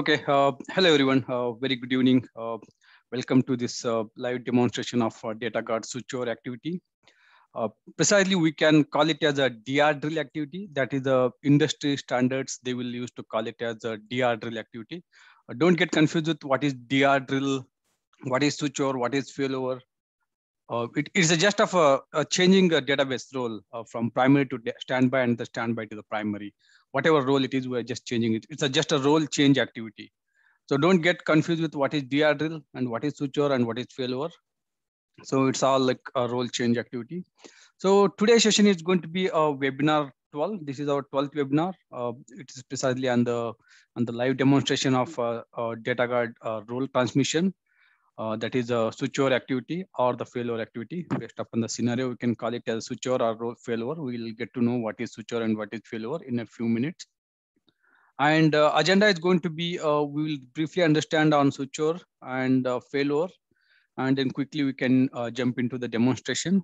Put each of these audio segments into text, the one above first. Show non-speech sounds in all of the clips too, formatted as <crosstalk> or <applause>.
Okay, uh, hello everyone. Uh, very good evening. Uh, welcome to this uh, live demonstration of uh, data guard suture activity. Uh, precisely, we can call it as a DR drill activity. That is the industry standards they will use to call it as a DR drill activity. don't get confused with what is DR drill, what is suture, what is failover. Uh, it is just of a, a changing a database role uh, from primary to standby and the standby to the primary. Whatever role it is, we are just changing it. It's a, just a role change activity. So don't get confused with what is DR drill and what is suture and what is failover. So it's all like a role change activity. So today's session is going to be a webinar 12. This is our 12th webinar. Uh, it is precisely on the on the live demonstration of uh, uh, data guard uh, role transmission uh, that is a switchover activity or the failover activity. Based upon the scenario, we can call it as switchover or failover. We'll get to know what is switchover and what is failover in a few minutes. And uh, agenda is going to be, uh, we will briefly understand on switchover and uh, failover. And then quickly we can uh, jump into the demonstration.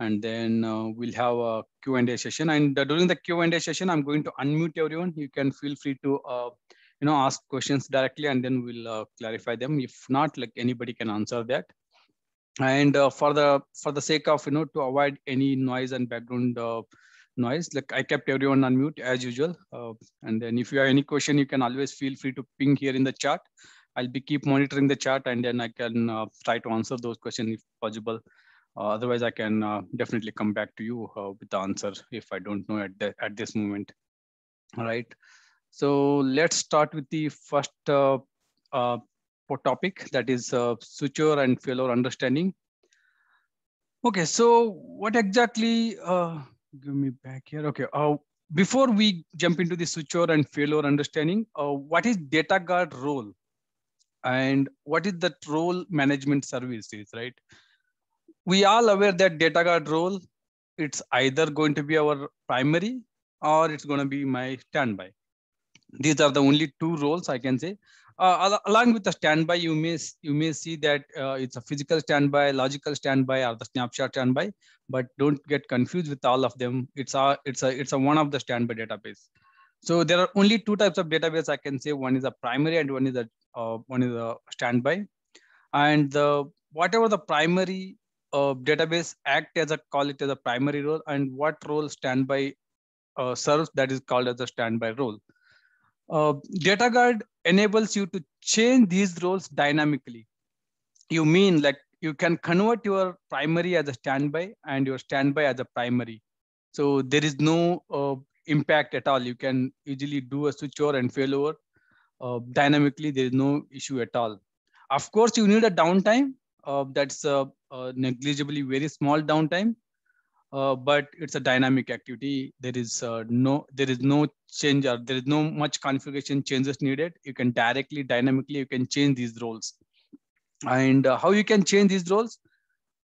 And then we'll have a Q&A session. And during the Q&A session, I'm going to unmute everyone. You can feel free to you know ask questions directly and then we'll uh, clarify them if not like anybody can answer that and uh, for the for the sake of you know to avoid any noise and background uh, noise like i kept everyone on mute as usual uh, and then if you have any question you can always feel free to ping here in the chat i'll be keep monitoring the chat and then i can uh, try to answer those questions if possible uh, otherwise i can definitely come back to you with the answer if i don't know at the, at this moment all right so let's start with the first uh, uh, topic that is uh, suture and failure understanding. Okay, so what exactly, uh, give me back here. Okay, uh, before we jump into the suture and failure understanding, uh, what is data guard role? And what is the role management services, right? We all aware that data guard role, it's either going to be our primary or it's going to be my standby these are the only two roles i can say uh, along with the standby you may you may see that uh, it's a physical standby logical standby or the snapshot standby but don't get confused with all of them it's a it's a it's a one of the standby database so there are only two types of database i can say one is a primary and one is a uh, one is a standby and the whatever the primary uh, database act as a call it as a primary role and what role standby uh, serves that is called as a standby role uh, data guard enables you to change these roles dynamically. You mean like you can convert your primary as a standby and your standby as a primary. So there is no uh, impact at all. You can easily do a switch over and failover uh, dynamically. There is no issue at all. Of course, you need a downtime. Uh, that's uh, uh negligibly very small downtime. Uh, but it's a dynamic activity. There is uh, no there is no change or there is no much configuration changes needed. You can directly dynamically you can change these roles, and uh, how you can change these roles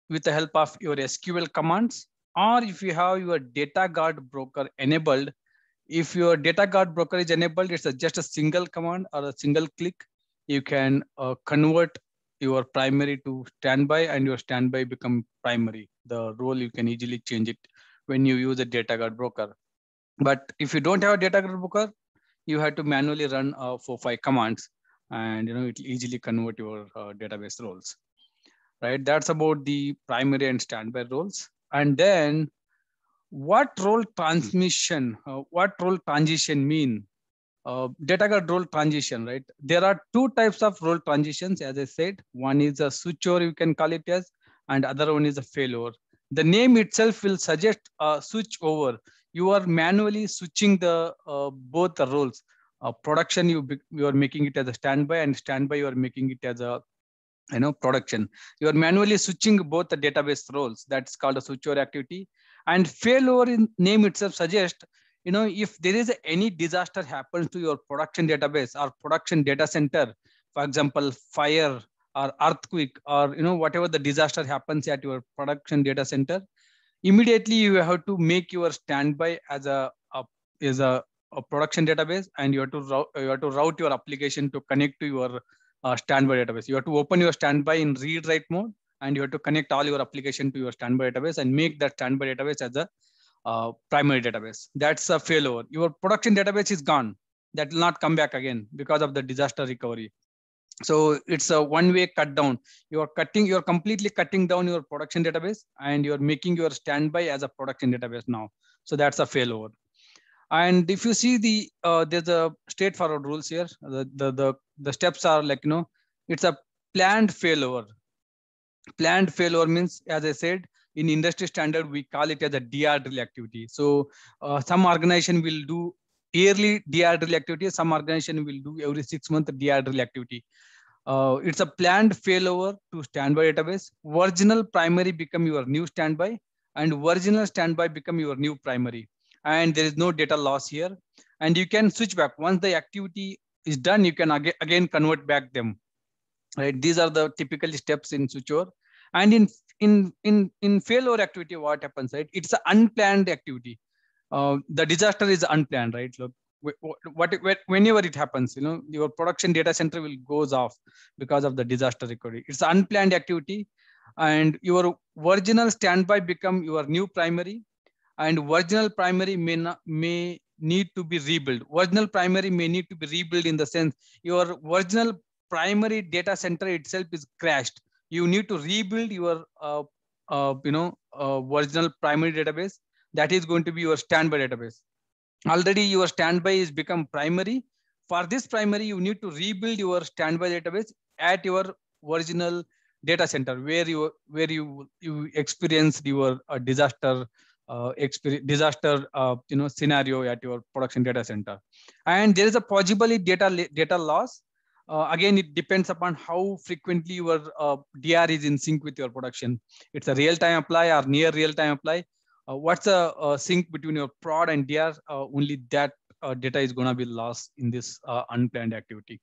with the help of your SQL commands, or if you have your data guard broker enabled. If your data guard broker is enabled, it's a, just a single command or a single click. You can uh, convert your primary to standby and your standby become primary the role, you can easily change it when you use a data guard broker. But if you don't have a data guard broker, you have to manually run uh, four five commands, and you know it'll easily convert your uh, database roles. Right. That's about the primary and standby roles. And then, what role transmission? Uh, what role transition mean? Uh, data guard role transition, right? There are two types of role transitions, as I said. One is a switchover, you can call it as, and other one is a failure. The name itself will suggest a switch over. You are manually switching the uh, both the roles. Uh, production you you are making it as a standby and standby you are making it as a you know production. You are manually switching both the database roles. That's called a switchover activity. And failover in name itself suggests you know if there is any disaster happens to your production database or production data center, for example, fire or earthquake or you know whatever the disaster happens at your production data center immediately you have to make your standby as a, a is a, a, production database and you have to route, you have to route your application to connect to your uh, standby database you have to open your standby in read write mode and you have to connect all your application to your standby database and make that standby database as a uh, primary database that's a failover your production database is gone that will not come back again because of the disaster recovery so it's a one way cut down you are cutting you are completely cutting down your production database and you are making your standby as a production database now so that's a failover and if you see the uh, there's a straightforward rules here the, the, the the steps are like you know it's a planned failover planned failover means as i said in industry standard we call it as a DR drill activity so uh, some organization will do yearly DR activity. Some organization will do every six month DR activity. Uh, it's a planned failover to standby database. Original primary become your new standby and original standby become your new primary. And there is no data loss here. And you can switch back. Once the activity is done, you can again, again convert back them. Right? These are the typical steps in switchover. And in in in in failover activity, what happens? Right? It's an unplanned activity uh, the disaster is unplanned, right? Look, what, what, whenever it happens, you know, your production data center will goes off because of the disaster recovery. It's unplanned activity, and your original standby become your new primary, and original primary may not, may need to be rebuilt. Original primary may need to be rebuilt in the sense your original primary data center itself is crashed. You need to rebuild your uh, uh, you know uh, original primary database that is going to be your standby database. Already your standby is become primary. For this primary, you need to rebuild your standby database at your original data center where you where you you experienced your uh, disaster uh, disaster uh, you know scenario at your production data center and there is a possibly data data loss uh, again it depends upon how frequently your uh, dr is in sync with your production it's a real time apply or near real time apply uh, what's the uh, sync between your prod and DR? Uh, only that data is going to be lost in this unplanned activity.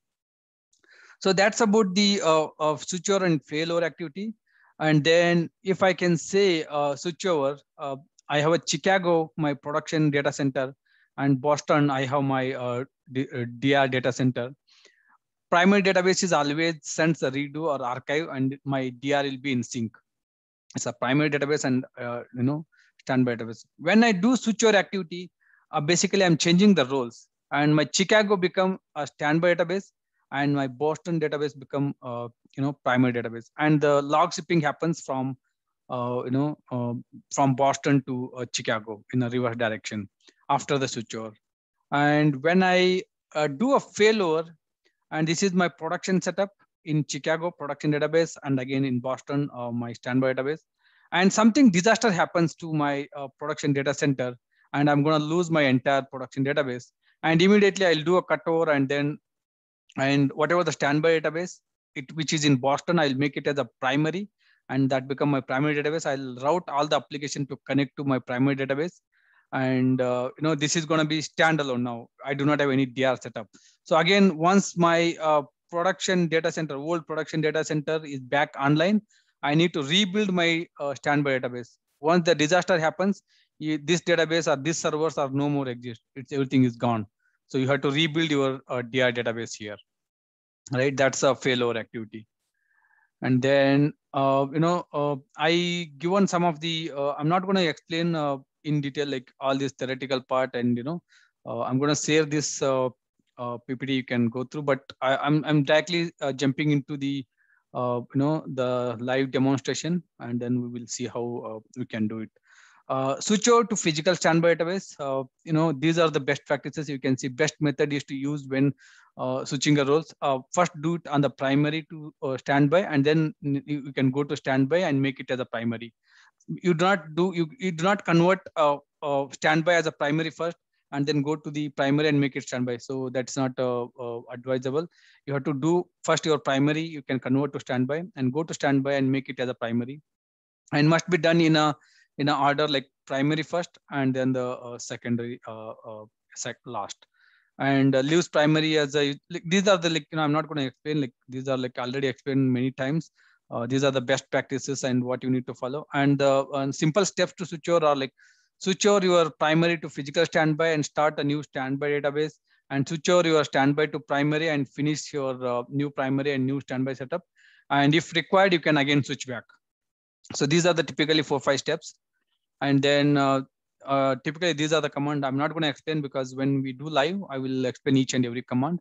So that's about the uh, of switchover and failover activity. And then if I can say uh, switchover, uh, I have a Chicago, my production data center, and Boston, I have my uh, DR data center. Primary database is always sends a redo or archive, and my DR will be in sync. It's a primary database, and you know standby database. When I do switch activity, uh, basically I'm changing the roles and my Chicago become a standby database and my Boston database become, uh, you know, primary database. And the log shipping happens from, uh, you know, uh, from Boston to uh, Chicago in a reverse direction after the switch over. And when I uh, do a failover, and this is my production setup in Chicago production database, and again in Boston, uh, my standby database and something disaster happens to my uh, production data center and i'm going to lose my entire production database and immediately i'll do a over, and then and whatever the standby database it which is in boston i'll make it as a primary and that become my primary database i'll route all the application to connect to my primary database and uh, you know this is going to be standalone now i do not have any dr setup so again once my uh, production data center old production data center is back online I need to rebuild my uh, standby database. Once the disaster happens, you, this database or these servers are no more exist. It's everything is gone. So you have to rebuild your uh, DR database here, right? That's a failover activity. And then, uh, you know, uh, I given some of the, uh, I'm not going to explain uh, in detail like all this theoretical part and, you know, uh, I'm going to share this PPT you can go through, but I, I'm, I'm directly jumping into the uh, you know the live demonstration and then we will see how uh, we can do it uh, switch over to physical standby database uh, you know these are the best practices you can see best method is to use when uh, switching the roles first do it on the primary to standby and then you can go to standby and make it as a primary you do not do you, you do not convert standby as a primary first and then go to the primary and make it standby. So that's not uh, uh, advisable. You have to do first your primary, you can convert to standby and go to standby and make it as a primary and must be done in a in an order like primary first and then the uh, secondary uh, uh, sec last and uh, leaves primary as a like, these are the like you know i'm not going to explain like these are like already explained many times these are the best practices and what you need to follow and the simple steps to switch over are like switch over your primary to physical standby and start a new standby database and switch over your standby to primary and finish your uh, new primary and new standby setup. And if required, you can again switch back. So these are the typically four, five steps. And then uh, uh, typically these are the command. I'm not going to explain because when we do live, I will explain each and every command.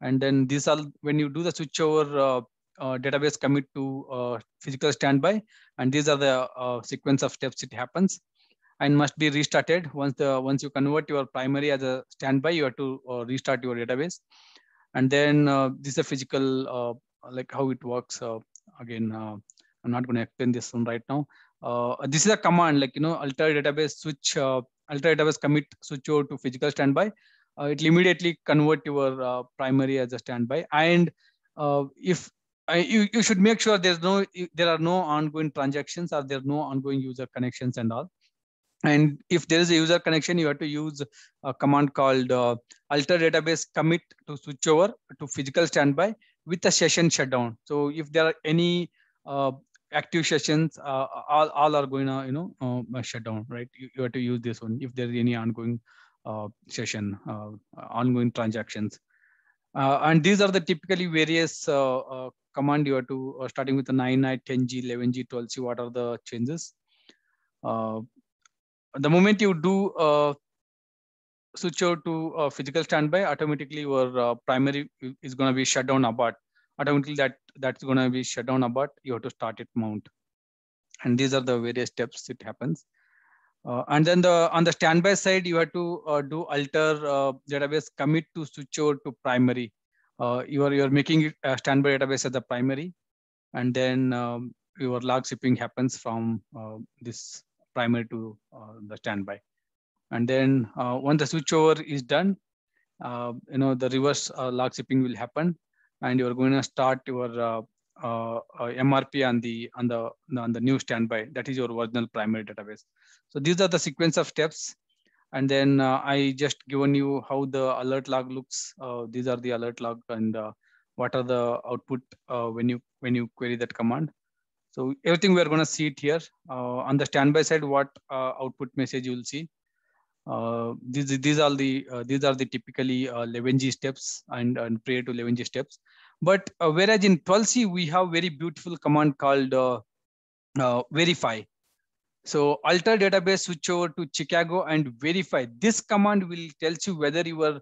And then these are when you do the switch over uh, uh, database commit to uh, physical standby. And these are the sequence of steps it happens and must be restarted once the once you convert your primary as a standby you have to uh, restart your database and then uh, this is a physical uh, like how it works uh, again uh, i'm not going to explain this one right now this is a command like you know alter database switch alter database commit switch over to physical standby it'll immediately convert your primary as a standby and if you, you should make sure there's no there are no ongoing transactions or there are no ongoing user connections and all and if there is a user connection you have to use a command called uh, alter database commit to switch over to physical standby with a session shutdown so if there are any uh, active sessions uh, all, all are going to uh, you know uh, shut down right you, you, have to use this one if there is any ongoing uh, session uh, ongoing transactions and these are the typically various command you have to starting with the 9i 10g 11g 12c what are the changes uh, the moment you do uh, switch over to a physical standby, automatically your uh, primary is going to be shut down about. Automatically that that's going to be shut down about. You have to start it mount, and these are the various steps it happens. Uh, and then the on the standby side, you have to uh, do alter uh, database commit to switch over to primary. Uh, you are you are making it a standby database as the primary, and then um, your log shipping happens from this primary to uh, the standby. And then uh, once the switchover is done, uh, you know, the reverse log shipping will happen and you're going to start your uh, uh, MRP on the on the on the new standby. That is your original primary database. So these are the sequence of steps, and then uh, I just given you how the alert log looks. these are the alert log and what are the output when you when you query that command. So everything we are going to see it here. Uh, on the standby side, what uh, output message you will see. Uh, these, these are the uh, these are the typically 11G uh, steps and, and prior to 11G steps. But uh, whereas in 12C, we have very beautiful command called verify. So alter database switch over to Chicago and verify. This command will tells you whether your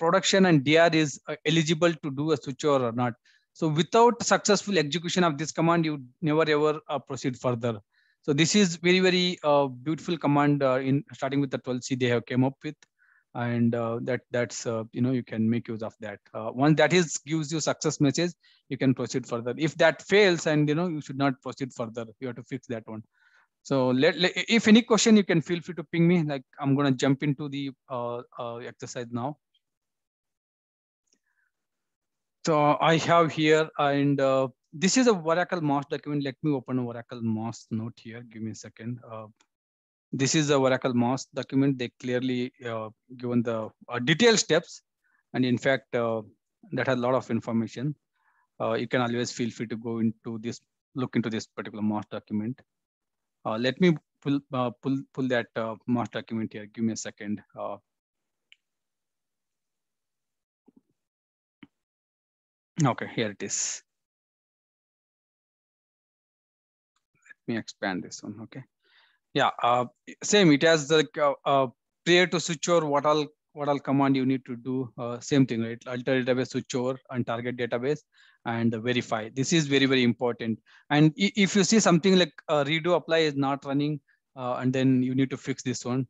production and DR is eligible to do a switchover or not. So without successful execution of this command, you never ever uh, proceed further. So this is very, very uh, beautiful command uh, in starting with the 12C they have came up with. And uh, that that's, uh, you know, you can make use of that. Uh, once that is gives you success message, you can proceed further. If that fails and, you know, you should not proceed further, you have to fix that one. So let, let, if any question, you can feel free to ping me. Like I'm going to jump into the exercise now. So I have here, and uh, this is a Oracle MOS document. Let me open Oracle MOS note here. Give me a second. Uh, this is a Oracle MOS document. They clearly uh, given the uh, detailed steps. And in fact, uh, that has a lot of information. you can always feel free to go into this, look into this particular MOS document. let me pull, pull, pull that MOS document here. Give me a second. Okay, here it is. Let me expand this one, okay. Yeah, uh, same, it has the uh, uh prior to switch over what all what all command you need to do, uh, same thing, right? Alter database switch over and target database and verify. This is very, very important. And if you see something like uh, redo apply is not running, uh, and then you need to fix this one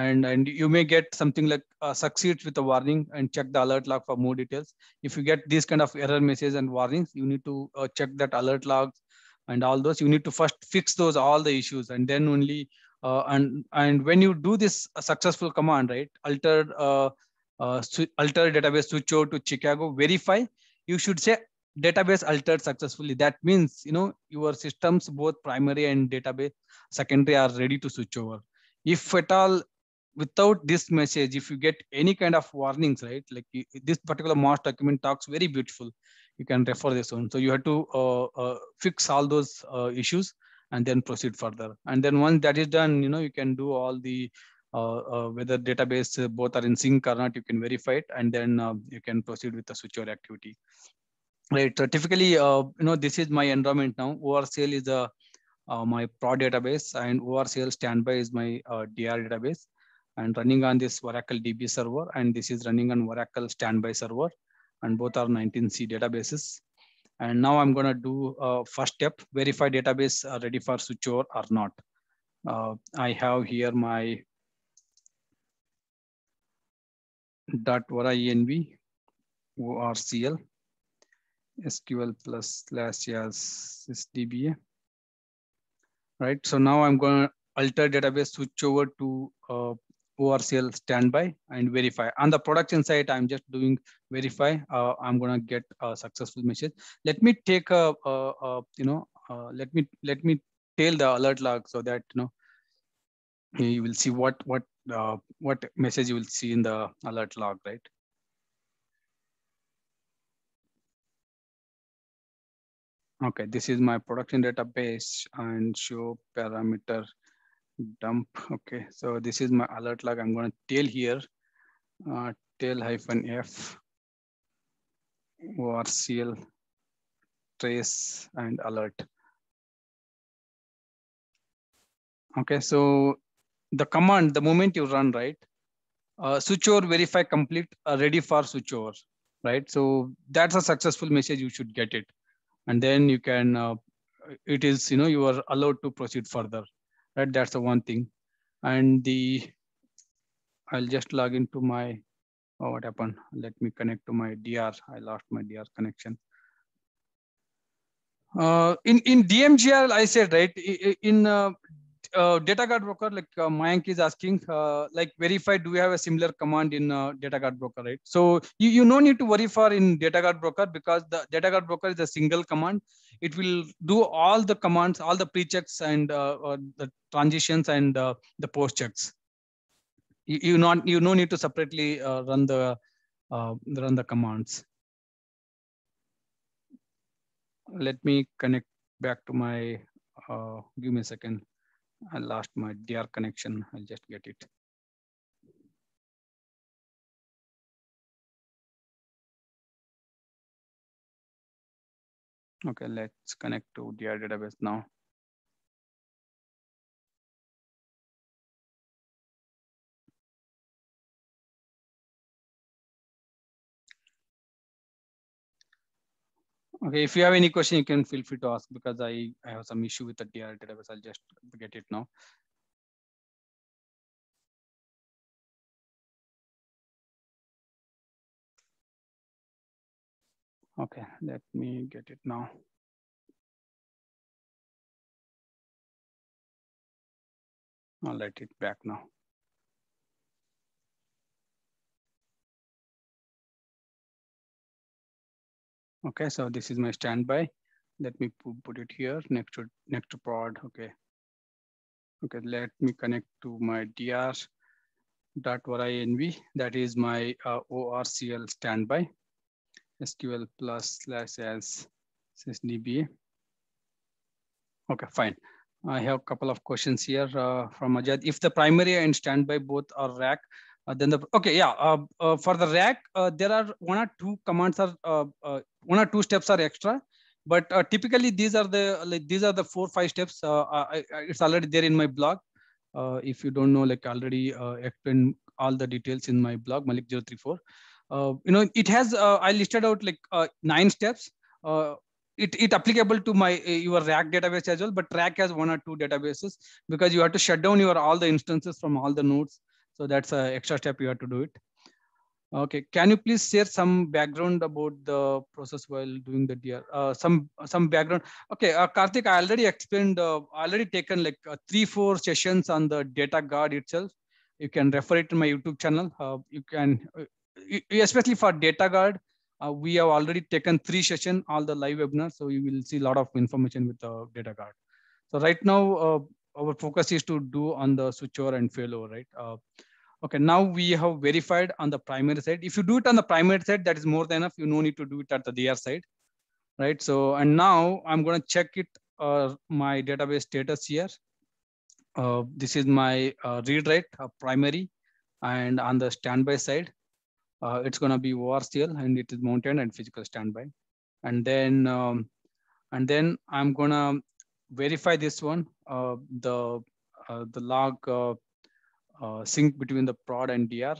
and and you may get something like uh, succeeds with a warning and check the alert log for more details if you get these kind of error messages and warnings you need to uh, check that alert logs and all those you need to first fix those all the issues and then only uh, and and when you do this successful command right alter uh, uh, alter database switch over to chicago verify you should say database altered successfully that means you know your systems both primary and database secondary are ready to switch over if at all without this message, if you get any kind of warnings, right? Like you, this particular Moss document talks very beautiful. You can refer this one. So you have to uh, uh, fix all those uh, issues and then proceed further. And then once that is done, you know, you can do all the uh, uh, whether database uh, both are in sync or not, you can verify it, and then you can proceed with the or activity. Right. So typically, you know, this is my environment now. ORCL is the my prod database, and ORCL standby is my DR database and running on this Oracle DB server, and this is running on Oracle standby server, and both are 19C databases. And now I'm gonna do a first step, verify database uh, ready for switchover or not. Uh, I have here my dot env orcl sql plus slash yes, dba. right so now i'm going to alter database switch over to uh, ORCL standby and verify. On the production side, I'm just doing verify. Uh, I'm gonna get a successful message. Let me take a, a, a you know, uh, let me let me tail the alert log so that you know you will see what what uh, what message you will see in the alert log, right? Okay, this is my production database and show parameter dump. Okay, so this is my alert log. I'm going to tail here, uh, tail hyphen F c l, trace and alert. Okay, so the command, the moment you run, right? Uh, switch over, verify complete, uh, ready for switch over, right? So that's a successful message. You should get it. And then you can, uh, it is, you know, you are allowed to proceed further right? That's the one thing. And the, I'll just log into my, oh, what happened? Let me connect to my DR. I lost my DR connection. Uh, in, in DMGR, I said, right, in uh, uh, data guard broker, like uh, Mayank is asking, uh, like verify, do we have a similar command in uh, data guard broker, right? So you, you no need to worry for in data guard broker because the data guard broker is a single command. It will do all the commands, all the pre-checks and uh, the transitions and uh, the post-checks. You, you, not, you no need to separately run, the, run the commands. Let me connect back to my, give me a second. I lost my DR connection. I'll just get it. Okay, let's connect to DR database now. Okay, if you have any question, you can feel free to ask because I, I have some issue with the DR database. I'll just get it now. Okay, let me get it now. I'll let it back now. Okay, so this is my standby. Let me put it here next to next to pod. Okay. Okay, let me connect to my dr dot env. That is my uh, ORCL standby. SQL plus slash as sysdba. Okay, fine. I have a couple of questions here uh, from Ajad. If the primary and standby both are rack, uh, then the okay yeah uh, uh, for the rack uh, there are one or two commands are uh, uh, one or two steps are extra but typically these are the like these are the four five steps I, I, it's already there in my blog if you don't know like already explain all the details in my blog malik 034 you know it has i listed out like nine steps it, it applicable to my your rack database as well but rack has one or two databases because you have to shut down your all the instances from all the nodes so that's an extra step you have to do it. Okay, can you please share some background about the process while doing the DR? Uh, some some background. Okay, uh, Karthik, I already explained, uh, already taken like uh, three, four sessions on the data guard itself. You can refer it to my YouTube channel. Uh, you can, uh, especially for data guard, uh, we have already taken three session, all the live webinars. So you will see a lot of information with the data guard. So right now, our focus is to do on the switchover and failover, right? Uh, okay, now we have verified on the primary side. If you do it on the primary side, that is more than enough. You no need to do it at the DR side, right? So, and now I'm gonna check it, uh, my database status here. Uh, this is my uh, read write uh, primary and on the standby side, uh, it's gonna be ORCL and it is mounted and physical standby. And then, um, and then I'm gonna verify this one, uh, the, uh, the log uh, uh, sync between the prod and DR.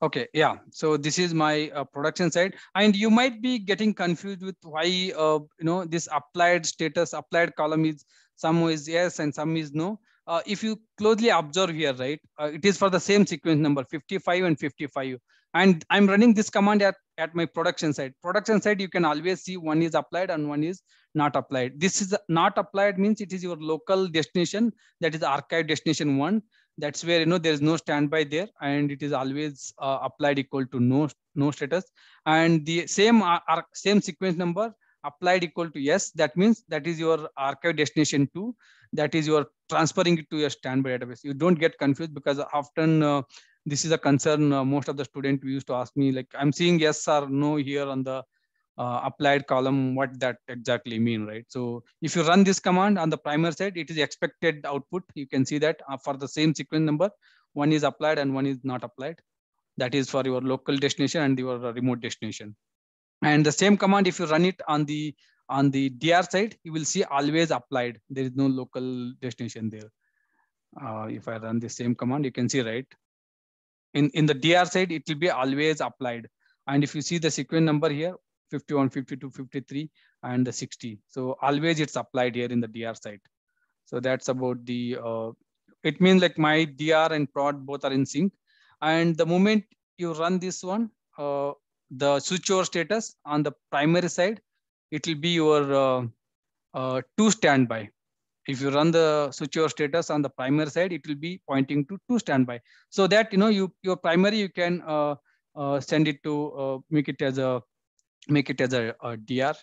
Okay, yeah. So this is my uh, production side, and you might be getting confused with why uh, you know this applied status applied column is some is yes and some is no. Uh, if you closely observe here, right, uh, it is for the same sequence number 55 and 55. And I'm running this command at, at my production side. Production side, you can always see one is applied and one is not applied. This is not applied means it is your local destination. That is archive destination one. That's where, you know, there is no standby there and it is always uh, applied equal to no, no status. And the same, uh, same sequence number applied equal to yes that means that is your archive destination two that is your transferring it to your standby database you don't get confused because often uh, this is a concern uh, most of the student used to ask me like i'm seeing yes or no here on the uh, applied column what that exactly mean right so if you run this command on the primer side it is expected output you can see that uh, for the same sequence number one is applied and one is not applied that is for your local destination and your remote destination and the same command if you run it on the on the dr side you will see always applied there is no local destination there uh, if i run the same command you can see right in, in the DR side, it will be always applied. And if you see the sequence number here, 51, 52, 53, and 60. So always it's applied here in the DR side. So that's about the, uh, it means like my DR and prod both are in sync. And the moment you run this one, uh, the over status on the primary side, it will be your uh, uh, standby if you run the secure status on the primary side, it will be pointing to to standby. So that you know you your primary you can uh, uh, send it to uh, make it as a make it as a, a DR.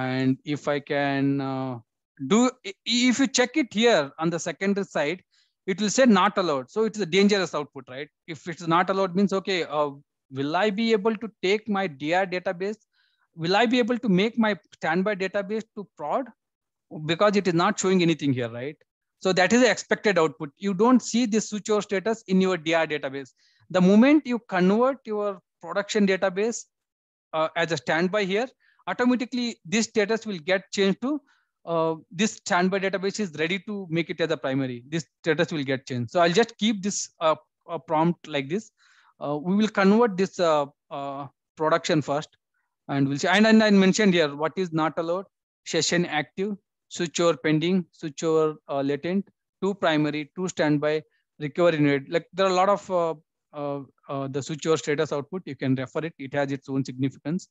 And if I can uh, do if you check it here on the secondary side, it will say not allowed. So it's a dangerous output, right? If it's not allowed means okay, uh, will I be able to take my DR database? Will I be able to make my standby database to prod because it is not showing anything here, right? So that is the expected output. You don't see this switch over status in your DR database. The moment you convert your production database uh, as a standby here, automatically this status will get changed to uh, this standby database is ready to make it as a primary. This status will get changed. So I'll just keep this uh, prompt like this. Uh, we will convert this uh, uh, production first and we'll see. And, and I mentioned here, what is not allowed, session active, switch over pending, switch over uh, latent, two primary, two standby, recovery it. Like there are a lot of uh, uh, uh, the switch over status output. You can refer it. It has its own significance.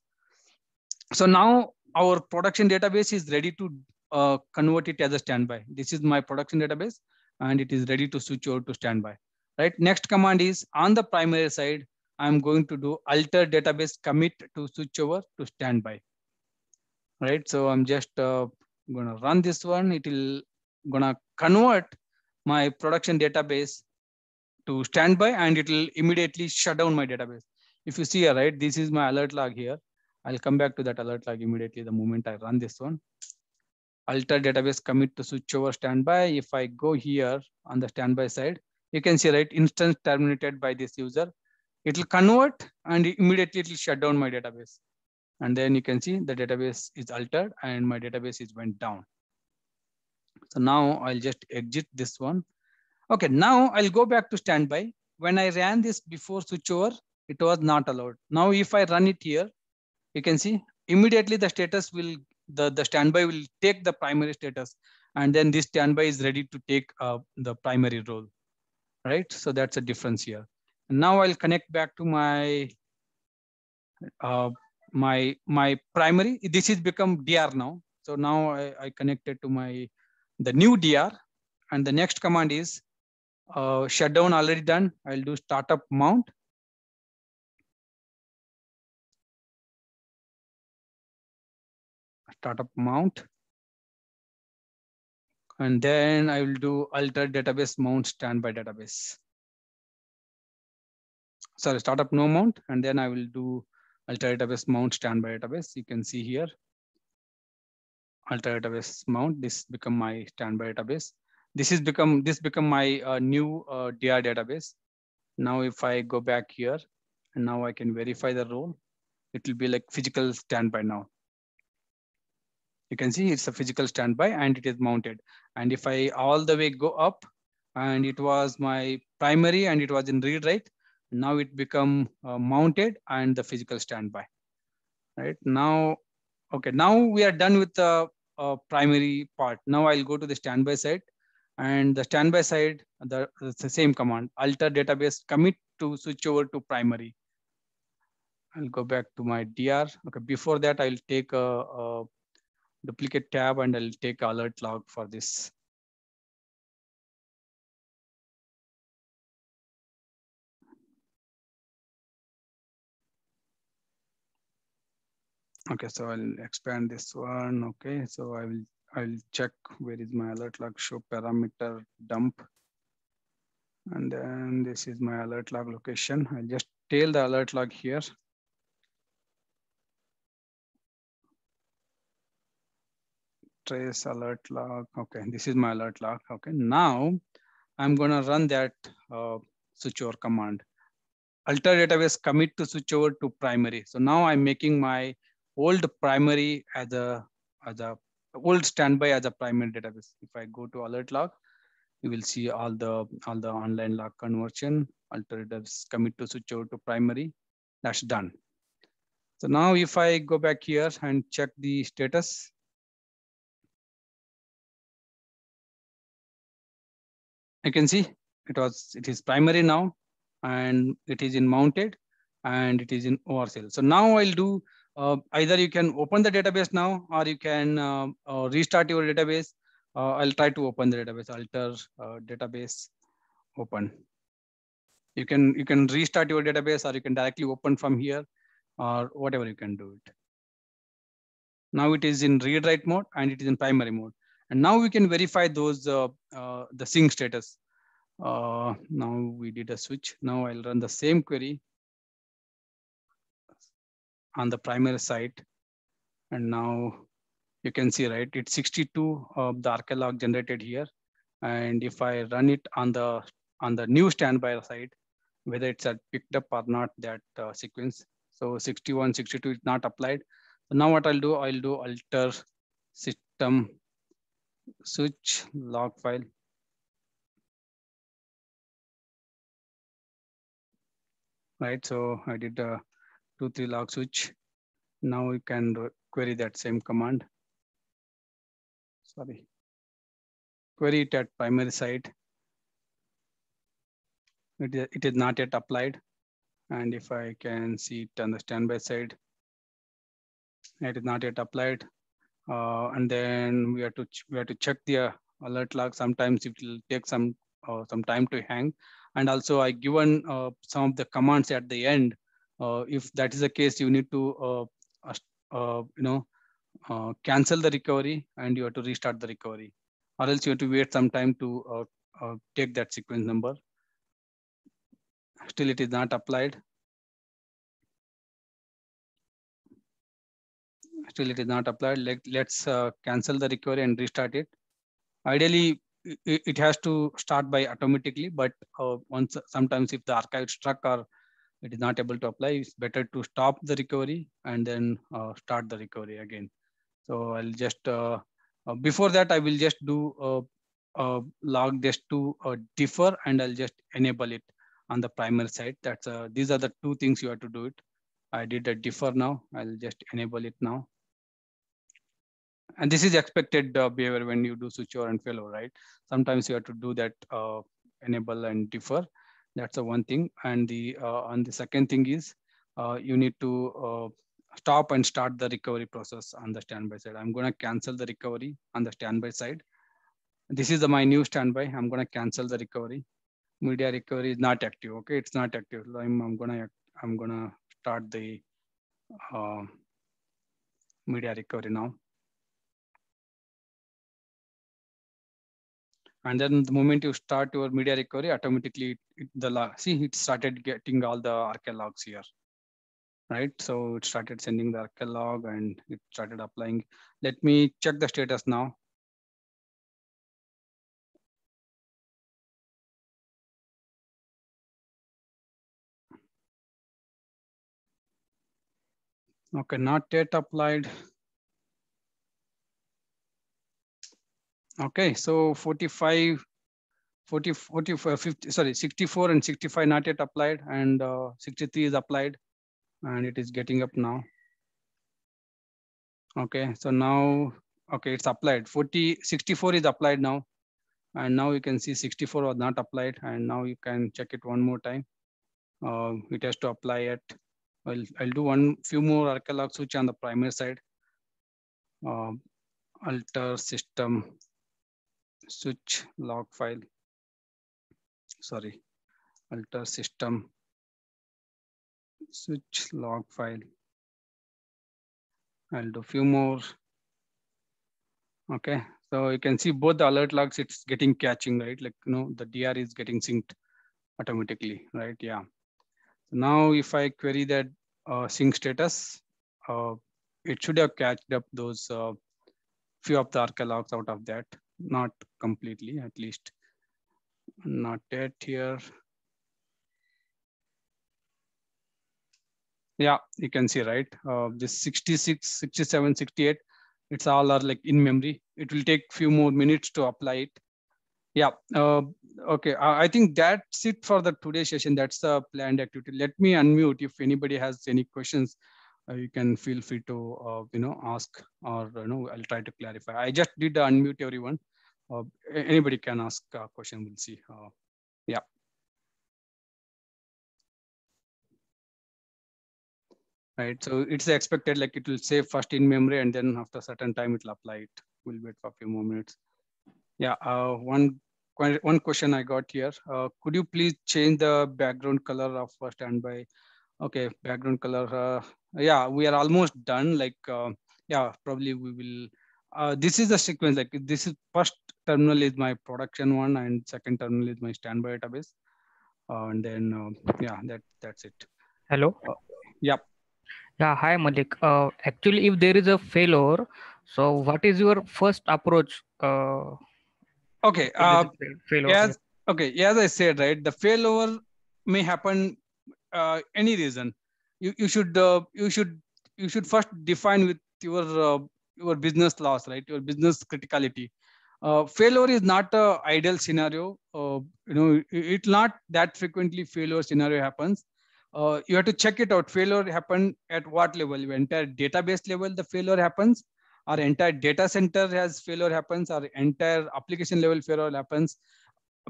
So now our production database is ready to uh, convert it as a standby. This is my production database and it is ready to switch over to standby, right? Next command is on the primary side, I'm going to do alter database commit to switch over to standby, right? So I'm just uh, I'm going to run this one. It will going to convert my production database to standby and it will immediately shut down my database. If you see, right, this is my alert log here. I'll come back to that alert log immediately the moment I run this one. Alter database commit to switch over standby. If I go here on the standby side, you can see, right, instance terminated by this user. It'll convert and immediately it'll shut down my database. And then you can see the database is altered and my database is went down. So now I'll just exit this one. Okay, now I'll go back to standby. When I ran this before switchover, it was not allowed. Now if I run it here, you can see immediately the status will, the, the standby will take the primary status and then this standby is ready to take uh, the primary role, right? So that's a difference here. And now I'll connect back to my uh, my my primary this is become dr now so now I, I, connected to my the new dr and the next command is uh, shutdown already done i'll do startup mount startup mount and then i will do alter database mount standby database sorry startup no mount and then i will do alter database mount standby database. You can see here, alter database mount, this become my standby database. This is become, this become my uh, new uh, DR database. Now, if I go back here and now I can verify the role, it will be like physical standby now. You can see it's a physical standby and it is mounted. And if I all the way go up and it was my primary and it was in read write, now it become uh, mounted and the physical standby right now okay now we are done with the uh, primary part now i'll go to the standby side and the standby side the, the same command alter database commit to switch over to primary i'll go back to my dr okay before that i'll take a, a duplicate tab and i'll take alert log for this Okay, so I'll expand this one. Okay, so I will I'll check where is my alert log show parameter dump. And then this is my alert log location. I'll just tail the alert log here. Trace alert log. Okay, this is my alert log. Okay, now I'm gonna run that uh, switchover command. Alter database commit to switch over to primary. So now I'm making my old primary as a as a old standby as a primary database. If I go to alert log, you will see all the all the online log conversion, alternatives commit to switch over to primary. That's done. So now if I go back here and check the status, you can see it was it is primary now and it is in mounted and it is in oversell. So now I'll do uh, either you can open the database now or you can uh, uh, restart your database. I'll try to open the database, alter database open. You can, you can restart your database or you can directly open from here or whatever you can do it. Now it is in read write mode and it is in primary mode. And now we can verify those, uh, uh, the sync status. Uh, now we did a switch. Now I'll run the same query on the primary site. And now you can see, right, it's 62 of the log generated here. And if I run it on the on the new standby site, whether it's picked up or not, that uh, sequence. So 61, 62 is not applied. So now what I'll do, I'll do alter system switch log file. Right, so I did uh, two, three log switch. Now you can query that same command. Sorry. Query it at primary site. It, it is not yet applied. And if I can see it on the standby side, it is not yet applied. Uh, and then we have to we have to check the uh, alert log. Sometimes it will take some uh, some time to hang, and also I given uh, some of the commands at the end uh, if that is the case, you need to uh, uh, you know cancel the recovery and you have to restart the recovery, or else you have to wait some time to take that sequence number. Still, it is not applied. still it is not applied. Let, let's uh, cancel the recovery and restart it. Ideally, it, it has to start by automatically, but uh, once sometimes if the archive struck or it is not able to apply, it's better to stop the recovery and then uh, start the recovery again. So I'll just, uh, uh, before that, I will just do uh, a log just to uh, defer and I'll just enable it on the primary side. That's uh, These are the two things you have to do it. I did a defer now. I'll just enable it now. And this is expected behavior when you do over and failover, right? Sometimes you have to do that enable and defer that's the one thing. And the uh, and the second thing is uh, you need to uh, stop and start the recovery process on the standby side. I'm going to cancel the recovery on the standby side. This is the, my new standby. I'm going to cancel the recovery. Media recovery is not active. Okay, it's not active. I'm, I'm going to I'm going to start the uh, media recovery now. and then the moment you start your media recovery automatically it, it, the see it started getting all the archive logs here right so it started sending the archive log and it started applying let me check the status now okay not yet applied Okay, so 45, 40, 45, 50, sorry, 64 and 65 not yet applied and uh, 63 is applied and it is getting up now. Okay, so now, okay, it's applied. 40, 64 is applied now. And now you can see 64 was not applied. And now you can check it one more time. Uh, it has to apply it. I'll, I'll do one few more Arkalog switch on the primary side. Uh, alter system switch log file, sorry, alter system switch log file. I'll do a few more. Okay, so you can see both the alert logs, it's getting catching, right? Like, you know, the DR is getting synced automatically, right? Yeah. So now if I query that uh, sync status, uh, it should have catched up those uh, few of the arca logs out of that not completely, at least not yet here. Yeah, you can see, right? Uh, this 66, 67, 68, it's all are like in memory. It will take few more minutes to apply it. Yeah, uh, okay. I, I think that's it for the today's session. That's the planned activity. Let me unmute if anybody has any questions uh, you can feel free to uh, you know ask or you know i'll try to clarify i just did unmute everyone uh, anybody can ask a question. We'll see. Uh, yeah. Right. So it's expected like it will save first in memory and then after certain time it will apply it. We'll wait for a few more minutes. Yeah. Uh, one one question I got here. Uh, could you please change the background color of uh, standby? Okay, background color. Uh, yeah, we are almost done. Like, yeah, probably we will. this is the sequence. Like, this is first terminal is my production one and second terminal is my standby database. Uh, and then, uh, yeah, that that's it. Hello? Uh, yep. Yeah, hi Malik. Uh, actually, if there is a failure, so what is your first approach? Uh, okay. Uh, failover? okay. As I said, right, the failover may happen uh, any reason. You you should uh, you should you should first define with your your business loss, right? Your business criticality. Uh, failure is not a ideal scenario. Uh, you know, it's it not that frequently failure scenario happens. Uh, you have to check it out. Failure happened at what level? Your entire database level, the failure happens. Our entire data center has failure happens. Our entire application level failure happens.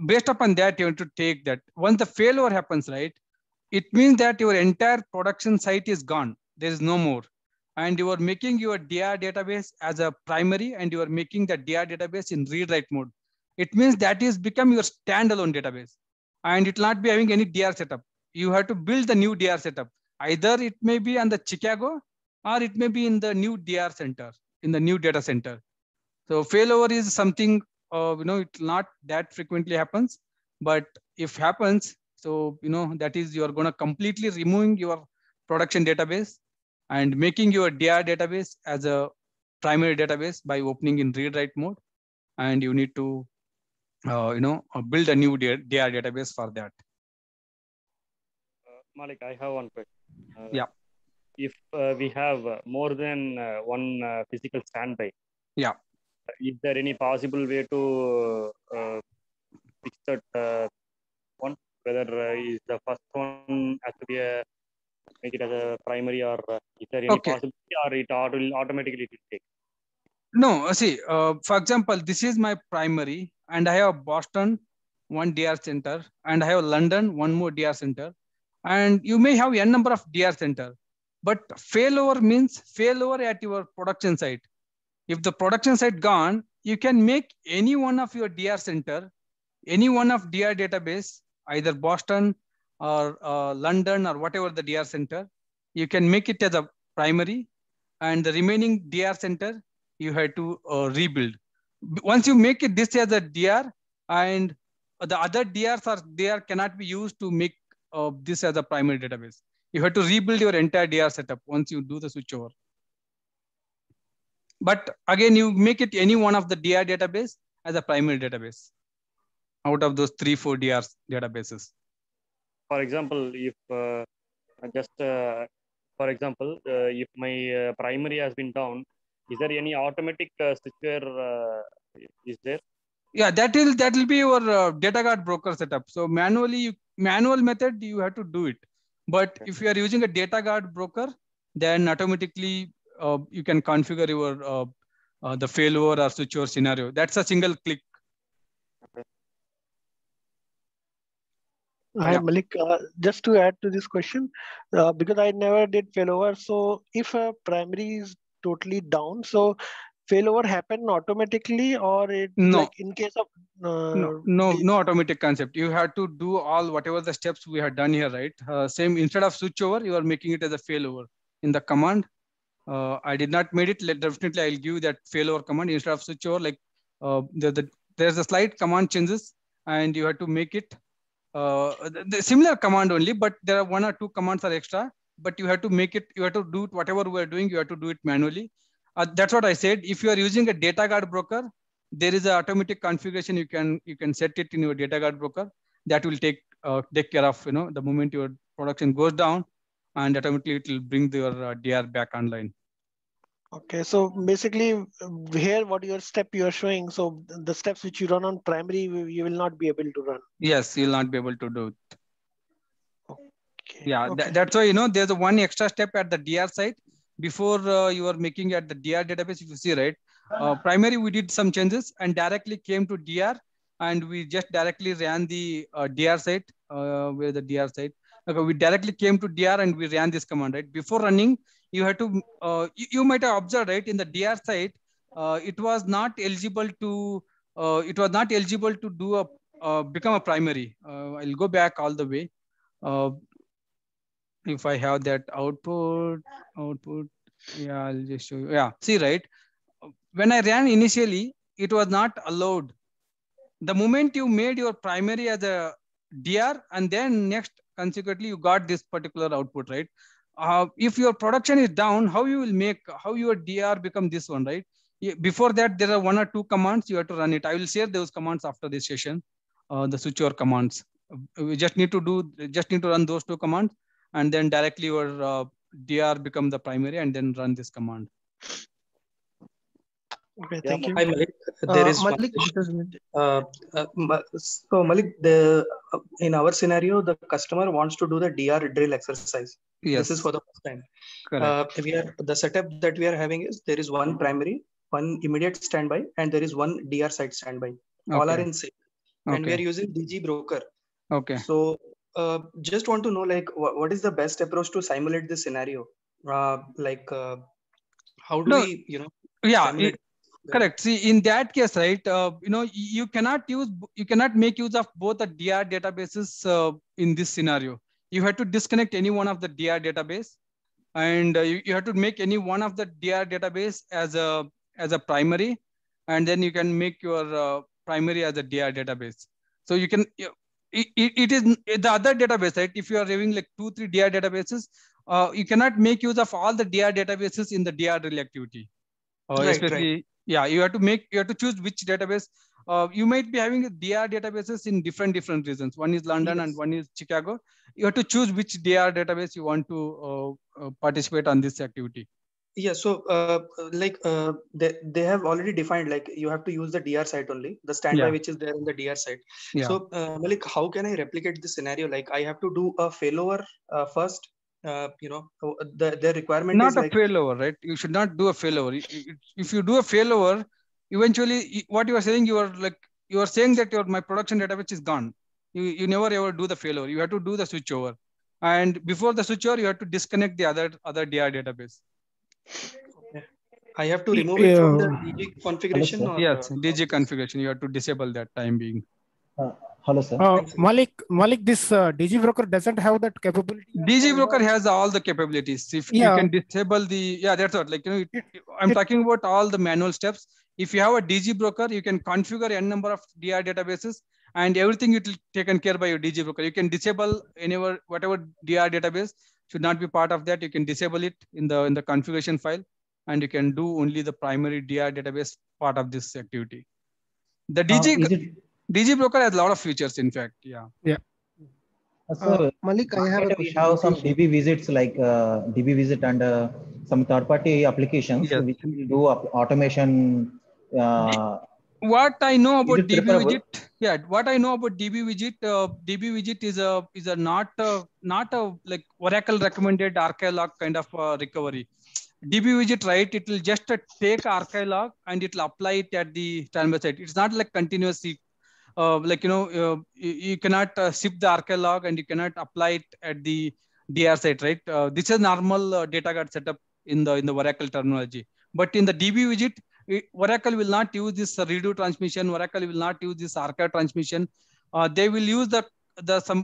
Based upon that, you have to take that. Once the failure happens, right, it means that your entire production site is gone. There is no more and you are making your DR database as a primary and you are making the DR database in read write mode. It means that is become your standalone database and it will not be having any DR setup. You have to build the new DR setup. Either it may be on the Chicago or it may be in the new DR center, in the new data center. So failover is something, uh, you know, it not that frequently happens, but if happens, so, you know, that is, you are going to completely removing your production database and making your DR database as a primary database by opening in read write mode. And you need to, uh, you know, uh, build a new DR, DR database for that. Uh, Malik, I have one question. Uh, yeah. If uh, we have uh, more than one physical standby. Yeah. Is there any possible way to fix that one? Whether is the first one has to be a make it as a primary or uh, is there any okay. possibility or it will automatically it will take? No, uh, see, uh, for example, this is my primary and I have Boston, one DR center, and I have London, one more DR center. And you may have n number of DR center, but failover means failover at your production site. If the production site gone, you can make any one of your DR center, any one of DR database, either Boston, or uh, London or whatever the DR center, you can make it as a primary and the remaining DR center, you had to uh, rebuild. Once you make it this as a DR and the other DRs are there cannot be used to make uh, this as a primary database. You have to rebuild your entire DR setup once you do the switchover. But again, you make it any one of the DR database as a primary database out of those three, four DR databases for example, if uh, just uh, for example, uh, if my uh, primary has been down, is there any automatic uh, switchware? is there? Yeah, that will that will be your data guard broker setup. So manually, you, manual method you have to do it. But okay. if you are using a data guard broker, then automatically you can configure your the failover or switchover scenario. That's a single click Hi, yeah. Malik. Uh, just to add to this question, uh, because I never did failover. So if a primary is totally down, so failover happen automatically or it no. Like in case of uh, no, no no automatic concept you had to do all whatever the steps we had done here right uh, same instead of switch over, you are making it as a failover in the command uh, i did not made it definitely i'll give that failover command instead of switch over. like uh, the, the, there's a slight command changes and you have to make it uh, similar command only, but there are one or two commands are extra, but you have to make it, you have to do it, whatever we are doing, you have to do it manually. Uh, that's what I said. If you are using a data guard broker, there is an automatic configuration. You can, you can set it in your data guard broker. That will take, uh, take care of, you know, the moment your production goes down and automatically it will bring your uh, DR back online. Okay, so basically here what your step you are showing, so the steps which you run on primary, you will not be able to run. Yes, you'll not be able to do it. Okay. Yeah, okay. That, that's why, you know, there's a one extra step at the DR site before uh, you are making at the DR database, if you see, right? Uh, primary, we did some changes and directly came to DR and we just directly ran the uh, DR site, uh, where the DR site okay, we directly came to DR and we ran this command, right? Before running, you had to, uh, you, you, might have observed, right? In the DR site, uh, it was not eligible to, uh, it was not eligible to do a, uh, become a primary. Uh, I'll go back all the way. Uh, if I have that output, output, yeah, I'll just show you. Yeah, see, right? When I ran initially, it was not allowed. The moment you made your primary as a DR and then next consequently you got this particular output right uh, if your production is down how you will make how your dr become this one right before that there are one or two commands you have to run it i will share those commands after this session uh, the your commands uh, we just need to do just need to run those two commands and then directly your uh, dr become the primary and then run this command Okay, thank yeah, you. Hi, Malik. There uh, is Malik, one, uh, uh, so Malik, the, uh, in our scenario, the customer wants to do the DR drill exercise. Yes. This is for the first time. Correct. Uh, we are, the setup that we are having is there is one primary, one immediate standby, and there is one DR side standby. Okay. All are in sync. Okay. And we are using DG broker. Okay. So uh, just want to know like what is the best approach to simulate this scenario? like how do no. we, you know, yeah, it, correct see in that case right uh, you know you cannot use you cannot make use of both the dr databases uh, in this scenario you have to disconnect any one of the dr database and uh, you, you have to make any one of the dr database as a as a primary and then you can make your uh, primary as a dr database so you can it, it, it is the other database right if you are having like two three dr databases uh, you cannot make use of all the dr databases in the dr reactivity, uh, right, especially right yeah you have to make you have to choose which database uh, you might be having dr databases in different different regions one is london yes. and one is chicago you have to choose which dr database you want to uh, uh, participate on this activity yeah so uh, like uh, they, they have already defined like you have to use the dr site only the standby yeah. which is there in the dr site yeah. so uh, malik how can i replicate this scenario like i have to do a failover uh, first uh, you know oh, the their requirement not a like... failover right you should not do a failover if you do a failover eventually what you are saying you are like you are saying that your my production database is gone you you never ever do the failover you have to do the switchover and before the switchover you have to disconnect the other other dr database i have to remove it from the dg configuration yes dg configuration you have to disable that time being uh, Hello, sir. Uh, Malik, Malik, this uh, broker doesn't have that capability. DG broker has all the capabilities. If yeah. you can disable the, yeah, that's what. Like you know, it, I'm it, talking about all the manual steps. If you have a DG broker, you can configure n number of DR databases, and everything it will taken care by your DG broker. You can disable anywhere whatever DR database should not be part of that. You can disable it in the in the configuration file, and you can do only the primary DR database part of this activity. The DG. Uh, DG broker has a lot of features, in fact. Yeah. Yeah. Uh, so, uh, Malik, I have we have some DB visits like uh, DB visit and some third-party applications yes. which will do automation. what I know about DB visit? widget, yeah, what I know about DB widget, DB widget is a is a not a, not a like Oracle recommended archive log kind of recovery. DB widget, right? It will just take archive log and it will apply it at the time site. It's not like continuous uh, like you know uh, you, you, cannot uh, ship the archive and you cannot apply it at the DR site, right? Uh, this is normal uh, data guard setup in the in the Oracle terminology. But in the DB widget, it, Oracle will not use this redo transmission. Oracle will not use this archive transmission. they will use the the some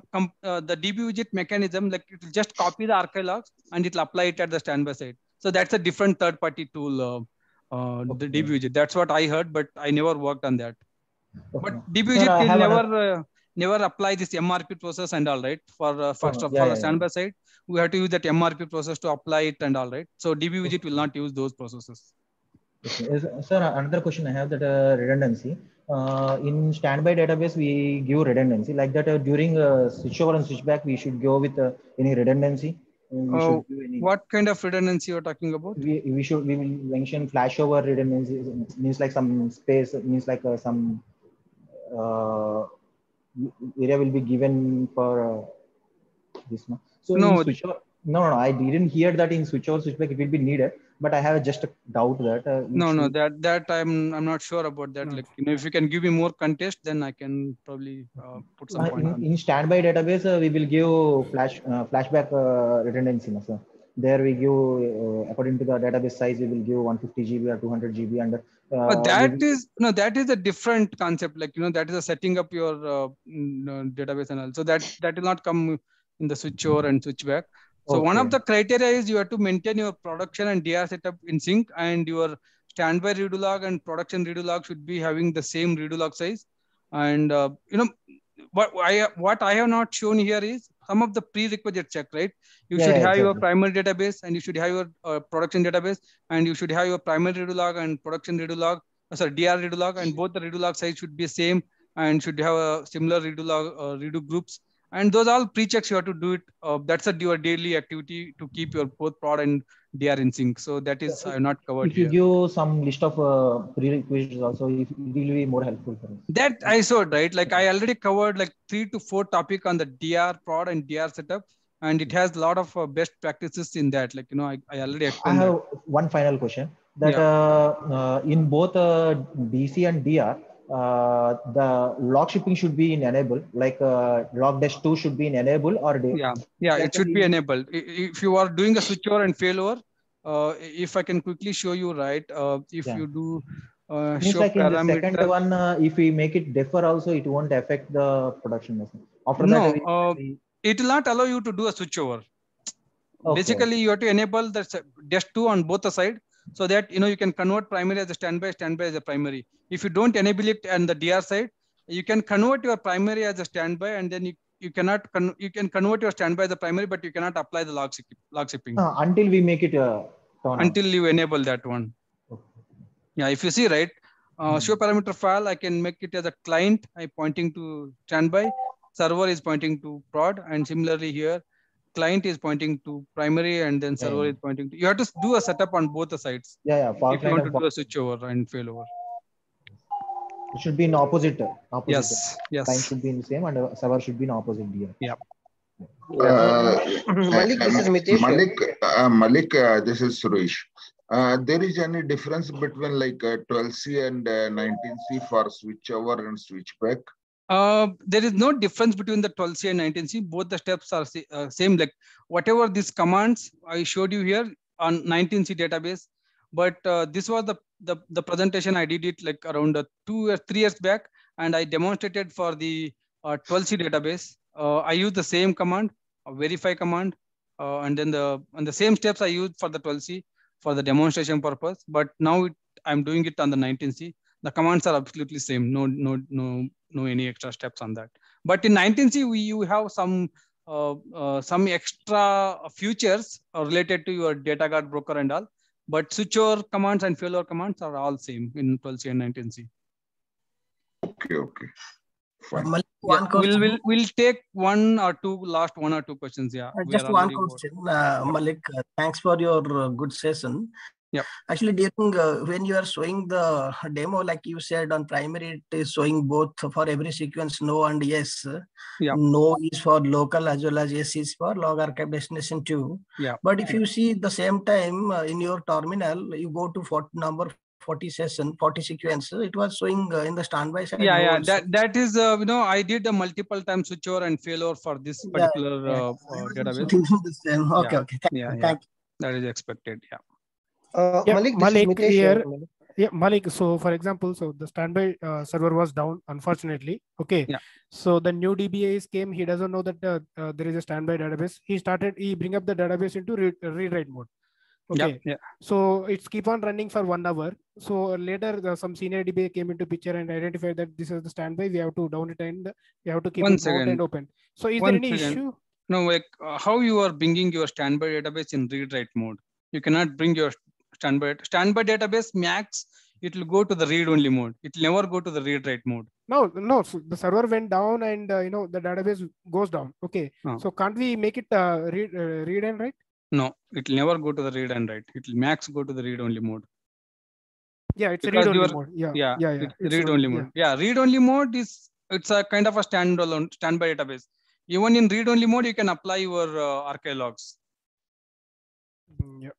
the DB widget mechanism like it will just copy the archive logs and it'll apply it at the standby site. So that's a different third party tool. Okay. The DB widget. That's what I heard, but I never worked on that. But DPG yeah, never uh, never apply this MRP process and all right for uh, first oh, of yeah, all yeah, stand by side we have to use that MRP process to apply it and all right. So DBVGit okay. will not use those processes. Okay. Sir, another question I have that uh, redundancy. Uh, in standby database, we give redundancy like that uh, during uh, switchover and switchback, we should go with uh, any redundancy. Oh, any... What kind of redundancy you're talking about? We, we should we will mention flashover redundancy means like some space means like uh, some area uh, will be given for uh, this one. So no, switch or, no, no, I didn't hear that in switch or switchback it will be needed, but I have just a doubt that. Uh, no, no, that that I'm I'm not sure about that. No. Like, you know, if you can give me more contest, then I can probably uh, put some uh, point in, on. in standby database. Uh, we will give flash flashback redundancy, sir there we give uh, according to the database size we will give 150 gb or 200 gb and uh, oh, no that is a different concept like you know that is a setting up your uh, uh, database and all so that that will not come in the switch over and switch back so okay. one of the criteria is you have to maintain your production and dr setup in sync and your standby redo log and production redo log should be having the same redo log size and uh, you know what i what i have not shown here is some of the prerequisite check, right? You yeah, should have your primary database and you should have your uh, production database and you should have your primary redo log and production redo log, uh, sorry, DR redo log and both the redo log size should be same and should have a similar redo log, uh, redo groups. And those all pre-checks you have to do it. Uh, that's a your daily activity to keep your both prod and they are in sync. So that is I uh, not covered. If you here. give some list of uh, prerequisites also, it will be more helpful for us. That I showed right. Like I already covered like three to four topic on the DR prod and DR setup, and it has a lot of uh, best practices in that. Like you know, I, I already. I have that. one final question. That yeah. uh, uh in both uh, DC and DR, uh, the log shipping should be in enable like uh, log dash 2 should be in enable or yeah yeah it should be enabled if you are doing a switchover and failover uh, if i can quickly show you right uh, if yeah. you do uh, show like parameter, in the second one uh, if we make it differ also it won't affect the production after no, that uh, it will not allow you to do a switchover okay. basically you have to enable the dash 2 on both the side so that you know you can convert primary as a standby, standby as a primary. If you don't enable it on the DR side, you can convert your primary as a standby, and then you you cannot you can convert your standby as a primary, but you cannot apply the log log shipping uh, ah, until we make it. Uh, until you enable that one. Okay. Yeah, if you see right, uh, hmm. show parameter file, I can make it as a client. I pointing to standby, server is pointing to prod, and similarly here client is pointing to primary and then server yeah. is pointing to you have to do a setup on both the sides yeah yeah power if you want to do a over and failover it should be in opposite, opposite yes yes client should be in the same and server should be in opposite here yeah uh, Malik, this is Malik, uh, uh Malik uh, this is Suresh. Uh, there is any difference between like 12C uh, and 19C for switch over and switch back? Uh, there is no difference between the 12C and 19C. Both the steps are uh, same. Like whatever these commands I showed you here on 19C database, but uh, this was the, the, the presentation I did it like around uh, two or three years back, and I demonstrated for the 12C uh, database. Uh, I used the same command, verify command, and then the and the same steps I used for the 12C for the demonstration purpose. But now it, I'm doing it on the 19C the commands are absolutely same no no no no any extra steps on that but in 19c we you have some uh, uh, some extra features related to your data guard broker and all but switchover commands and failover commands are all same in 12c and 19c okay okay Fine. yeah, we'll, we'll, we'll take one or two last one or two questions yeah uh, just one question uh, Malik uh, thanks for your uh, good session yeah actually during uh, when you are showing the demo like you said on primary it is showing both for every sequence no and yes yeah. no is for local as well as yes is for log archive destination 2 yeah but if you see the same time uh, in your terminal you go to fort number 40 session 40 sequences. it was showing uh, in the standby side yeah yeah that that is uh, you know i did a multiple time over and failover for this particular yeah, yeah. Uh, uh database <laughs> okay yeah, okay thank, yeah, thank. that is expected yeah uh, yeah, Malik, Malik here. Yeah, Malik. So, for example, so the standby uh, server was down, unfortunately. Okay. Yeah. So the new DBAs came. He doesn't know that uh, uh, there is a standby database. He started. He bring up the database into read, uh, write mode. Okay. Yeah, yeah. So it's keep on running for one hour. So later, the, some senior DBA came into picture and identified that this is the standby. We have to down it and we have to keep one it second. and open. So is one there any second. issue? No, like uh, how you are bringing your standby database in read write mode. You cannot bring your standby standby database max it will go to the read only mode it will never go to the read write mode no no so the server went down and uh, you know the database goes down okay no. so can't we make it uh, read uh, read and write no it will never go to the read and write it will max go to the read only mode yeah it's read only mode yeah yeah, yeah, yeah. read only mode yeah. yeah read only mode is it's a kind of a standalone standby database even in read only mode you can apply your uh, archive logs mm, yeah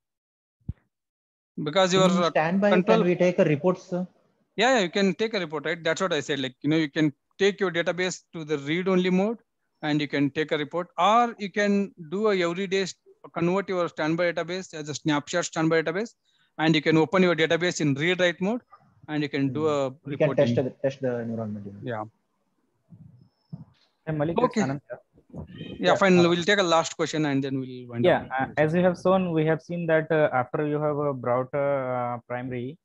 because your you uh, stand by control... can we take a report sir yeah, yeah you can take a report right that's what i said like you know you can take your database to the read only mode and you can take a report or you can do a everyday convert your standby database as a snapshot standby database and you can open your database in read write mode and you can do hmm. a you can test the, test the environment yeah, yeah. Malik, okay yeah, fine uh, we'll take a last question and then we'll wind yeah up. Uh, as you have shown we have seen that uh, after you have uh, brought uh, primary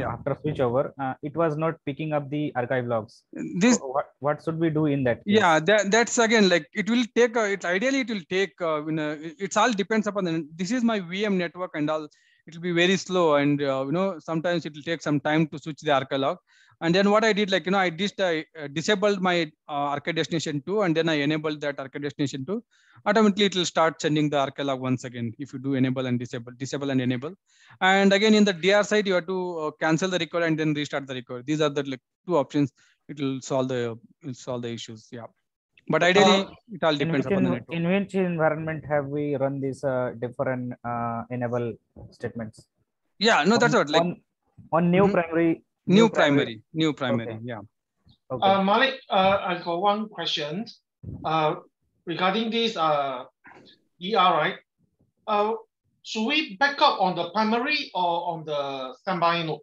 yeah. after over, it was not picking up the archive logs this so what, what, should we do in that case? yeah that, that's again like it will take it's ideally it will take you know it's all depends upon the, this is my vm network and all it will be very slow and you know sometimes it will take some time to switch the archive log and then what I did, like, you know, I just I, uh, disabled my uh, destination 2, and then I enabled that arcade destination 2. Automatically, it will start sending the log once again if you do enable and disable, disable and enable. And again, in the DR side, you have to uh, cancel the record and then restart the record. These are the like, two options. It will solve the will solve the issues. Yeah. But ideally, uh, it all depends upon the network. In which environment have we run these uh, different uh, enable statements? Yeah, no, that's on, what. Like, on, on new mm -hmm. primary New, primary. primary. New primary, okay. yeah. Okay. Uh, Malik, uh, I got one question uh, regarding this uh, ER, right? Uh, should we back up on the primary or on the standby node?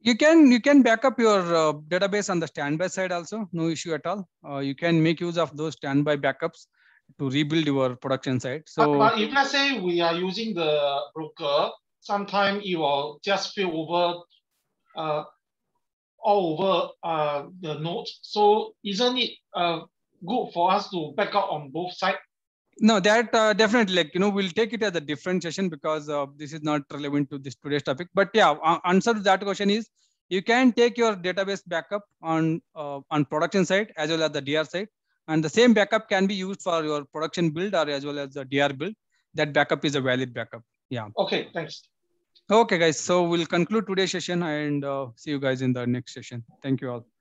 You can you can back up your uh, database on the standby side also, no issue at all. Uh, you can make use of those standby backups to rebuild your production side. So, but, but if let's say we are using the broker, sometimes it will just spill over. Uh, all over uh, the nodes. So isn't it uh, good for us to back out on both sides? No, that uh, definitely, like, you know, we'll take it as a different session because uh, this is not relevant to this today's topic. But yeah, uh, answer to that question is you can take your database backup on uh, on production side as well as the DR side. And the same backup can be used for your production build or as well as the DR build. That backup is a valid backup. Yeah. Okay, thanks. Okay, guys. So we'll conclude today's session and uh, see you guys in the next session. Thank you all.